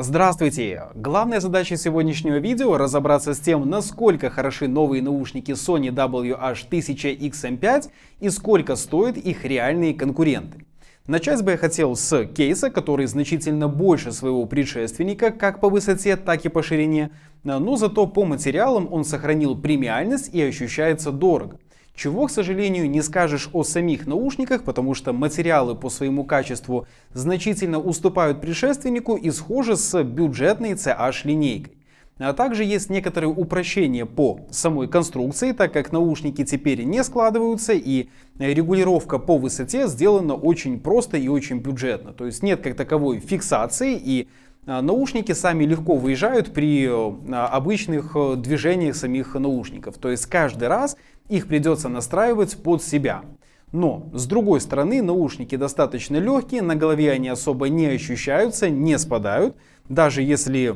Здравствуйте! Главная задача сегодняшнего видео – разобраться с тем, насколько хороши новые наушники Sony WH-1000XM5 и сколько стоят их реальные конкуренты. Начать бы я хотел с кейса, который значительно больше своего предшественника, как по высоте, так и по ширине, но зато по материалам он сохранил премиальность и ощущается дорого чего, к сожалению, не скажешь о самих наушниках, потому что материалы по своему качеству значительно уступают предшественнику и схожи с бюджетной CH-линейкой. А также есть некоторые упрощения по самой конструкции, так как наушники теперь не складываются и регулировка по высоте сделана очень просто и очень бюджетно. То есть нет как таковой фиксации и а, наушники сами легко выезжают при а, обычных э, движениях самих наушников. То есть каждый раз их придется настраивать под себя. Но, с другой стороны, наушники достаточно легкие, на голове они особо не ощущаются, не спадают. Даже если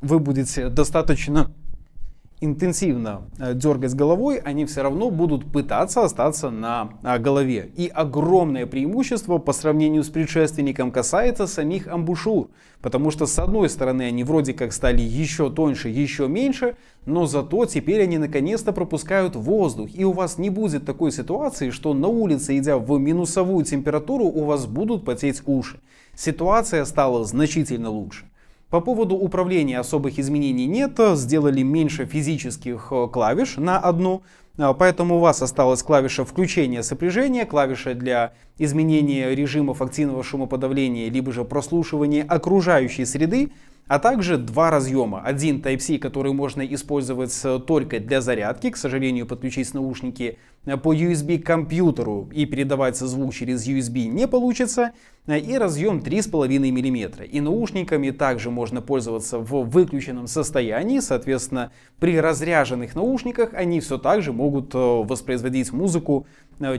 вы будете достаточно интенсивно э, дергать головой, они все равно будут пытаться остаться на э, голове. И огромное преимущество по сравнению с предшественником касается самих амбушюр, потому что с одной стороны они вроде как стали еще тоньше, еще меньше, но зато теперь они наконец-то пропускают воздух, и у вас не будет такой ситуации, что на улице, идя в минусовую температуру, у вас будут потеть уши. Ситуация стала значительно лучше. По поводу управления особых изменений нет, сделали меньше физических э, клавиш на одну, э, поэтому у вас осталась клавиша включения сопряжения, клавиша для изменения режимов активного шумоподавления, либо же прослушивания окружающей среды, а также два разъема. Один Type-C, который можно использовать только для зарядки, к сожалению, подключить наушники э, по USB к компьютеру и передавать звук через USB не получится, э, и разъем 3,5 мм. И наушниками также можно пользоваться в выключенном состоянии, соответственно, при разряженных наушниках они все так же могут э, воспроизводить музыку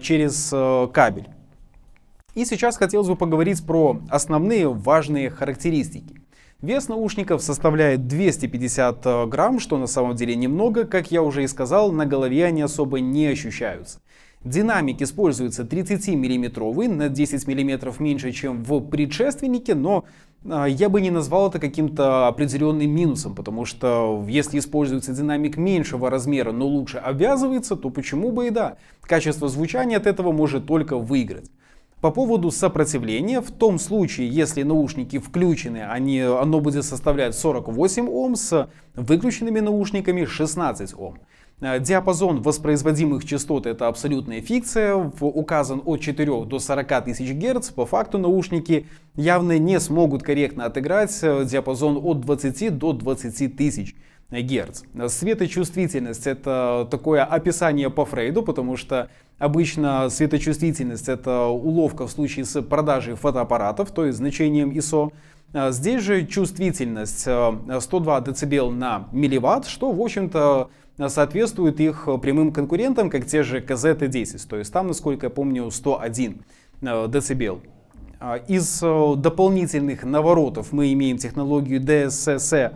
через кабель. И сейчас хотелось бы поговорить про основные важные характеристики. Вес наушников составляет 250 э, грамм, что на самом деле немного. Как я уже и сказал, на голове они особо не ощущаются. Динамик используется 30-миллиметровый, на 10 миллиметров меньше, чем в предшественнике, но э, я бы не назвал это каким-то определенным минусом, потому что если используется динамик меньшего размера, но лучше обвязывается, то почему бы и да. Качество звучания от этого может только выиграть. По поводу сопротивления, в том случае, если наушники включены, они, оно будет составлять 48 Ом с выключенными наушниками 16 Ом. Э, диапазон воспроизводимых частот – это абсолютная фикция, указан от 4 до 40 тысяч Гц. По факту наушники явно не смогут корректно отыграть э, диапазон от 20 до 20 тысяч Гц. Герц. Светочувствительность – это такое описание по Фрейду, потому что обычно светочувствительность – это уловка в случае с продажей фотоаппаратов, то есть значением ISO. А здесь же чувствительность 102 э, дБ на милливатт, что, в общем-то, соответствует их прямым конкурентам, как те же КЗТ-10, то есть там, насколько я помню, 101 э, дБ. А из э, дополнительных наворотов мы имеем технологию DSSE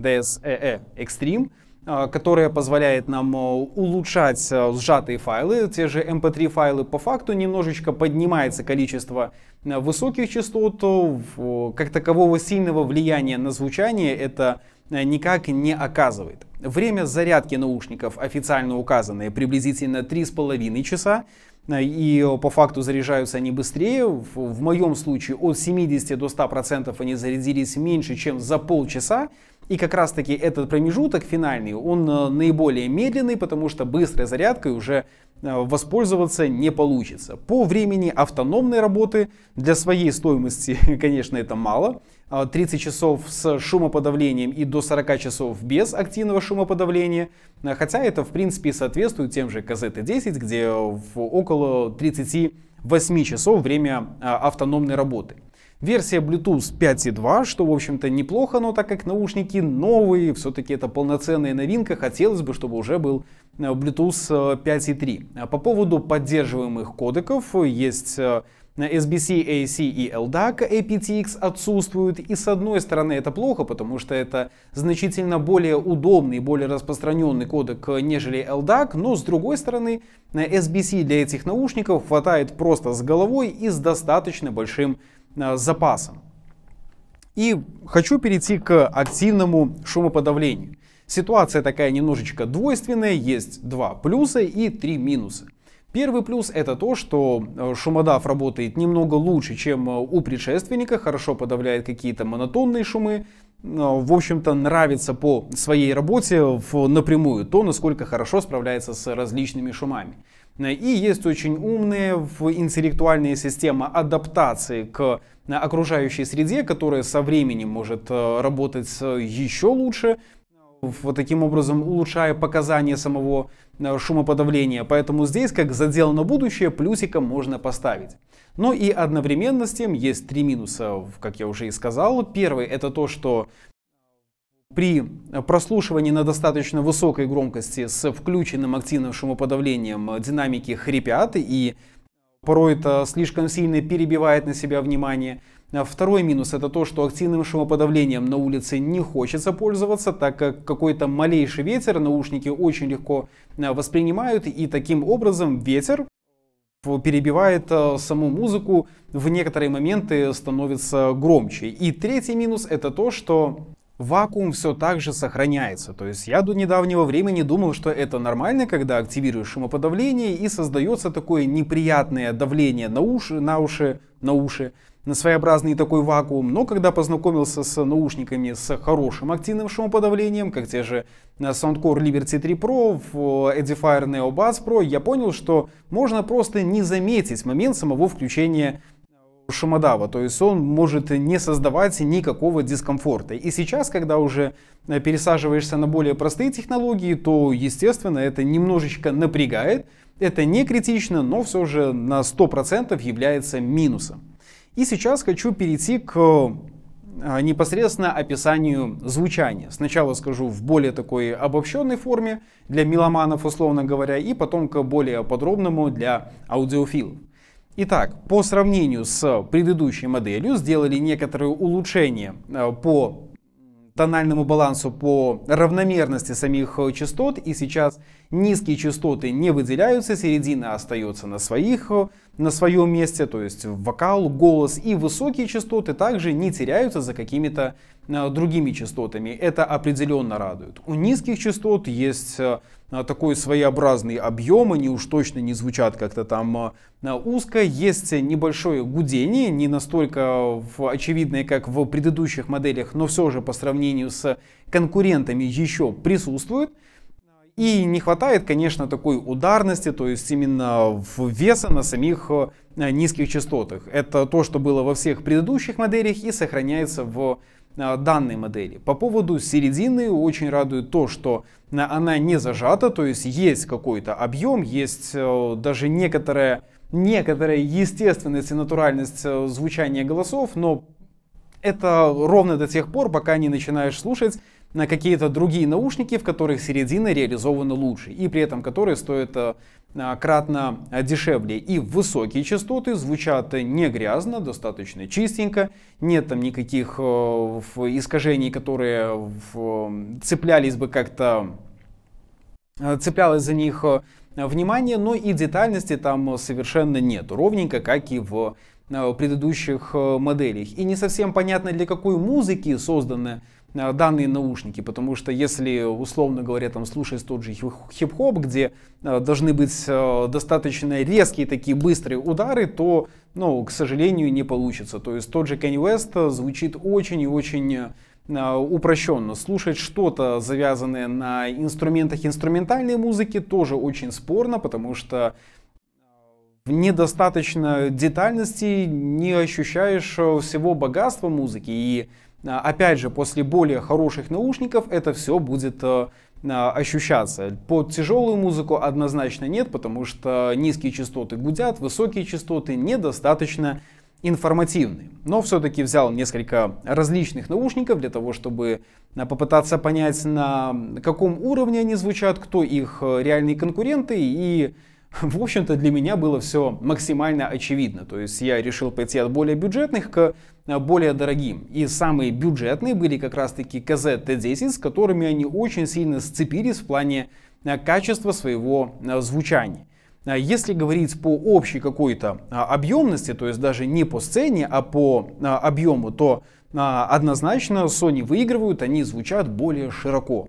DSEE Extreme, а, которая позволяет нам а, улучшать а, сжатые файлы, те же mp3 эм файлы по факту, немножечко поднимается количество высоких частот, как такового сильного влияния на звучание это никак не оказывает. Время зарядки наушников официально указанное приблизительно 3,5 часа, и по факту заряжаются они быстрее. В, в моем случае от 70 до 100% они зарядились меньше, чем за полчаса. И как раз таки этот промежуток финальный, он э, наиболее медленный, потому что быстрой зарядкой уже э, воспользоваться не получится. По времени автономной работы для своей стоимости, конечно, это мало. 30 а часов с шумоподавлением и до 40 часов без активного шумоподавления. Хотя это, в принципе, соответствует тем же КЗТ-10, где в около 38 часов время э, автономной работы. Версия Bluetooth 5.2, что в общем-то неплохо, но так как наушники новые, все-таки это полноценная новинка, хотелось бы, чтобы уже был э, Bluetooth 5.3. Э, а по поводу поддерживаемых кодеков есть э, SBC, AC и LDAC aptX отсутствуют, и с одной стороны это плохо, потому что это значительно более удобный, более распространенный кодек, нежели LDAC, но с другой стороны SBC для этих наушников хватает просто с головой и с достаточно большим Э, запасом. И хочу перейти к активному шумоподавлению. Ситуация такая немножечко двойственная, есть два плюса и три минуса. Первый плюс это то, что э, шумодав работает немного лучше, чем э, у предшественника, хорошо подавляет какие-то монотонные шумы, в общем-то нравится по своей работе в напрямую то, насколько хорошо справляется с различными шумами. Э, и есть очень умные интеллектуальная система адаптации к э, окружающей среде, которая со временем может э, работать еще лучше, вот таким образом улучшая показания самого шумоподавления. Поэтому здесь, как задел на будущее, плюсиком можно поставить. Но ну и одновременно с тем есть три минуса, как я уже и сказал. Первый это то, что при прослушивании на достаточно высокой громкости с включенным активным шумоподавлением динамики хрипят и порой это слишком сильно перебивает на себя внимание. Второй минус это то, что активным шумоподавлением на улице не хочется пользоваться, так как какой-то малейший ветер наушники очень легко э, воспринимают, и таким образом ветер перебивает э, саму музыку, в некоторые моменты становится громче. И третий минус это то, что вакуум все так же сохраняется. То есть я до недавнего времени думал, что это нормально, когда активируешь шумоподавление и создается такое неприятное давление на уши, на уши, на уши, на своеобразный такой вакуум. Но когда познакомился с наушниками с хорошим активным шумоподавлением, как те же э, Soundcore Liberty 3 Pro, э, Edifier Neo Bass Pro, я понял, что можно просто не заметить момент самого включения Шамадава. То есть он может не создавать никакого дискомфорта. И сейчас, когда уже э, пересаживаешься на более простые технологии, то, естественно, это немножечко напрягает. Это не критично, но все же на 100% является минусом. И сейчас хочу перейти к э, непосредственно описанию звучания. Сначала скажу в более такой обобщенной форме для меломанов, условно говоря, и потом к более подробному для аудиофилов. Итак, по сравнению с предыдущей моделью сделали некоторые улучшения э, по тональному балансу по равномерности самих э, частот, и сейчас низкие частоты не выделяются, середина остается на своих э, на своем месте, то есть вокал, голос и высокие частоты также не теряются за какими-то э, другими частотами. Это определенно радует. У низких частот есть э, такой своеобразный объем, они уж точно не звучат как-то там э, узко. Есть небольшое гудение, не настолько очевидное, как в предыдущих моделях, но все же по сравнению с конкурентами еще присутствует. И не хватает, конечно, такой ударности, то есть именно в веса на самих э, низких частотах. Это то, что было во всех предыдущих моделях и сохраняется в э, данной модели. По поводу середины очень радует то, что э, она не зажата, то есть есть какой-то объем, есть даже некоторая, некоторая естественность и натуральность звучания голосов, но это ровно до тех пор, пока не начинаешь слушать на какие-то другие наушники, в которых середина реализована лучше, и при этом которые стоят э, а, кратно э, дешевле. И высокие частоты звучат не грязно, достаточно чистенько, нет там никаких э, искажений, которые цеплялись бы как-то, цеплялось за них внимание, но и детальности там совершенно нет, ровненько, как и в предыдущих моделях. И не совсем понятно, для какой музыки созданы Э, данные наушники, потому что если, условно говоря, там слушать тот же хип-хоп, где э, должны быть э, достаточно резкие такие быстрые удары, то, ну, к сожалению, не получится. То есть тот же Kanye West звучит очень и очень упрощенно. Слушать что-то, завязанное на инструментах инструментальной музыки, тоже очень спорно, потому что в недостаточно детальности не ощущаешь всего богатства музыки. И а, опять же, после более хороших наушников это все будет э, а, ощущаться. Под тяжелую музыку однозначно нет, потому что низкие частоты гудят, высокие частоты недостаточно информативны. Но все-таки взял несколько различных наушников для того, чтобы а, попытаться понять, на каком уровне они звучат, кто их э, реальные конкуренты и в общем-то, для меня было все максимально очевидно. То есть я решил пойти от более бюджетных к э, более дорогим. И самые бюджетные были как раз таки КЗ KZ-T10, с которыми они очень сильно сцепились в плане э, качества своего э, звучания. Если говорить по общей какой-то объемности, то есть даже не по сцене, а по объему, то однозначно Sony выигрывают, они звучат более широко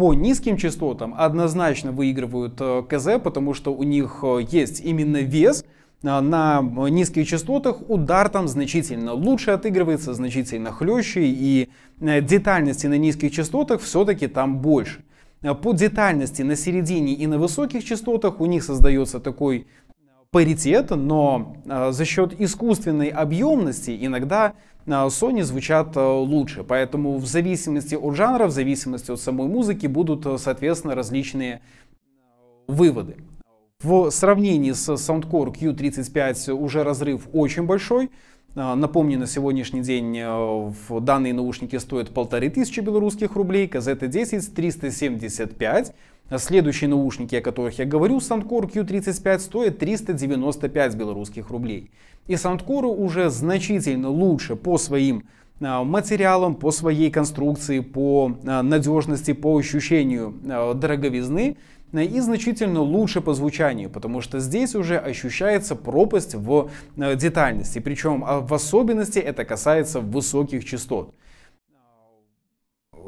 по низким частотам однозначно выигрывают э, КЗ, потому что у них э, есть именно вес, э, на низких частотах удар там значительно лучше отыгрывается, значительно хлеще, и детальности на низких частотах все-таки там больше. По детальности на середине и на высоких частотах у них создается такой паритет, но за счет искусственной объемности иногда Э, Sony звучат э, лучше. Поэтому в зависимости от жанра, в зависимости от самой музыки будут, э, соответственно, различные выводы. В сравнении с Soundcore Q35 уже разрыв очень большой. Напомню, на сегодняшний день в данные наушники стоят 1500 белорусских рублей, KZ10 375, Следующие наушники, о которых я говорю, Soundcore Q35 стоят 395 белорусских рублей. И Soundcore уже значительно лучше по своим а, материалам, по своей конструкции, по а, надежности, по ощущению а, дороговизны и значительно лучше по звучанию, потому что здесь уже ощущается пропасть в детальности, причем в особенности это касается высоких частот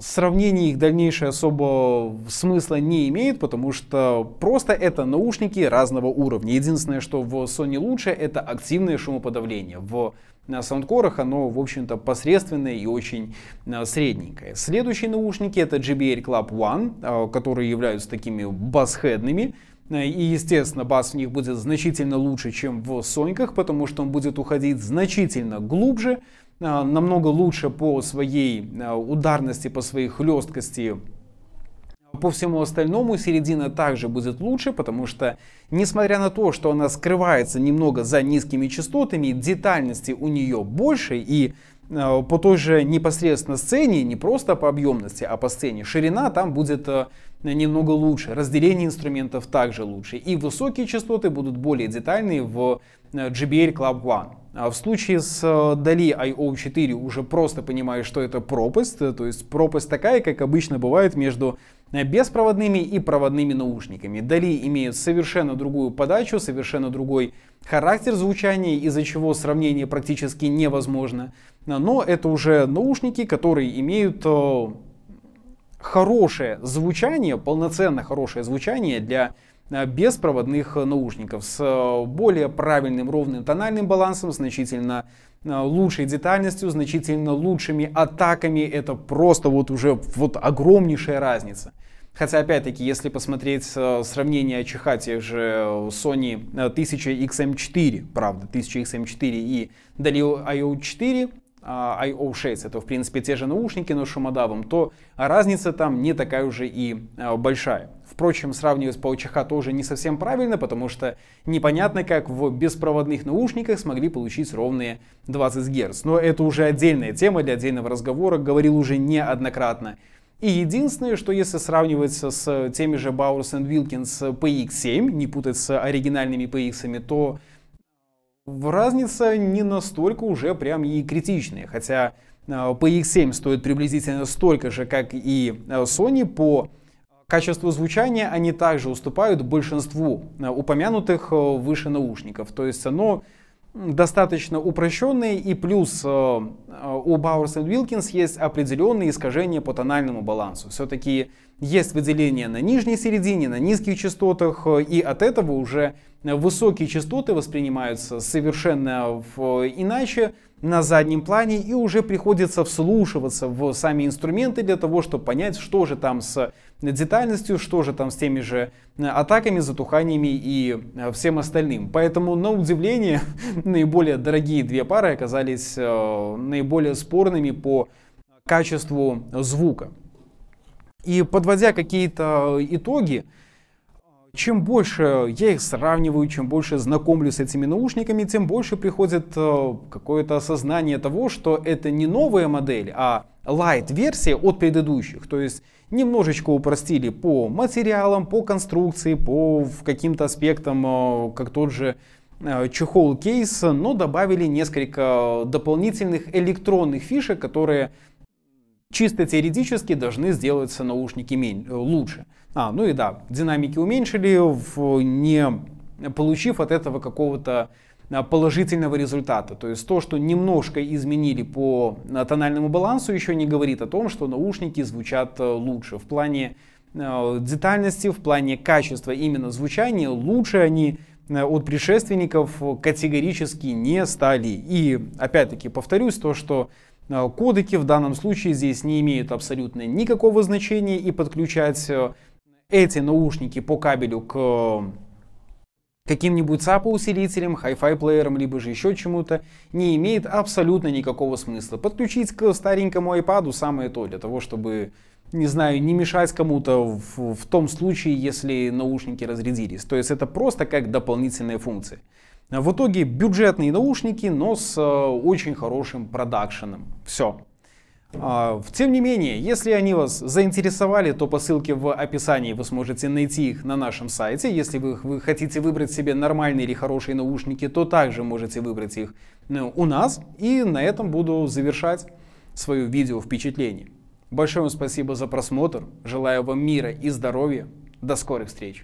сравнение их дальнейшее особо смысла не имеет, потому что просто это наушники разного уровня. Единственное, что в Sony лучше, это активное шумоподавление. В на э, саундкорах оно, в общем-то, посредственное и очень э, средненькое. Следующие наушники это JBL Club One, э, которые являются такими басхедными. И, естественно, бас в них будет значительно лучше, чем в Соньках, потому что он будет уходить значительно глубже, а, намного лучше по своей а, ударности, по своей хлесткости, по всему остальному середина также будет лучше, потому что, несмотря на то, что она скрывается немного за низкими частотами, детальности у нее больше, и а, по той же непосредственно сцене, не просто по объемности, а по сцене, ширина там будет немного лучше, разделение инструментов также лучше, и высокие частоты будут более детальные в JBL э, Club One. А в случае с э, DALI IO4 уже просто понимаешь, что это пропасть, э, то есть пропасть такая, как обычно бывает между беспроводными и проводными наушниками. DALI имеют совершенно другую подачу, совершенно другой характер звучания, из-за чего сравнение практически невозможно. Но это уже наушники, которые имеют хорошее звучание, полноценно хорошее звучание для э, беспроводных наушников с э, более правильным ровным тональным балансом, значительно э, лучшей детальностью, значительно лучшими атаками. Это просто вот уже вот огромнейшая разница. Хотя, опять-таки, если посмотреть сравнение чихать тех же Sony 1000XM4, эм правда, 1000XM4 эм и Dalio IO4, IO а, Shades, это в принципе те же наушники, но с шумодавом, то разница там не такая уже и а, большая. Впрочем, сравнивать с PowerCH тоже не совсем правильно, потому что непонятно, как в беспроводных наушниках смогли получить ровные 20 Гц. Но это уже отдельная тема для отдельного разговора, говорил уже неоднократно. И единственное, что если сравнивать с теми же Bowers Wilkins PX7, не путать с оригинальными PX, то разница не настолько уже прям и критичная, хотя PX7 а, стоит приблизительно столько же, как и а, Sony по качеству звучания, они также уступают большинству а, упомянутых выше наушников. То есть оно достаточно упрощенные, и плюс у Bowers and Wilkins есть определенные искажения по тональному балансу. Все-таки есть выделение на нижней середине, на низких частотах, и от этого уже высокие частоты воспринимаются совершенно иначе на заднем плане и уже приходится вслушиваться в сами инструменты для того, чтобы понять, что же там с детальностью, что же там с теми же атаками, затуханиями и э, всем остальным. Поэтому, на удивление, наиболее дорогие две пары оказались э, наиболее спорными по качеству звука. И подводя какие-то итоги, чем больше я их сравниваю, чем больше знакомлюсь с этими наушниками, тем больше приходит э, какое-то осознание того, что это не новая модель, а лайт-версия от предыдущих. То есть немножечко упростили по материалам, по конструкции, по каким-то аспектам, э, как тот же э, чехол кейс, но добавили несколько дополнительных электронных фишек, которые Чисто теоретически должны сделаться наушники э, лучше. А, ну и да, динамики уменьшили, не получив от этого какого-то а, положительного результата. То есть то, что немножко изменили по а, тональному балансу, еще не говорит о том, что наушники звучат э, лучше. В плане э, детальности, в плане качества именно звучания лучше они от предшественников категорически не стали. И опять-таки повторюсь, то, что Э, кодеки в данном случае здесь не имеют абсолютно никакого значения и подключать э, эти наушники по кабелю к э, каким-нибудь SAPA-усилителем, Hi-Fi плеером, либо же еще чему-то, не имеет абсолютно никакого смысла. Подключить к старенькому iPad самое то для того, чтобы не знаю, не мешать кому-то в, в том случае, если наушники разрядились. То есть это просто как дополнительная функция. В итоге бюджетные наушники, но с э, очень хорошим продакшеном. Все. А, тем не менее, если они вас заинтересовали, то по ссылке в описании вы сможете найти их на нашем сайте. Если вы, вы хотите выбрать себе нормальные или хорошие наушники, то также можете выбрать их э, у нас. И на этом буду завершать свое видео впечатление. Большое вам спасибо за просмотр. Желаю вам мира и здоровья. До скорых встреч!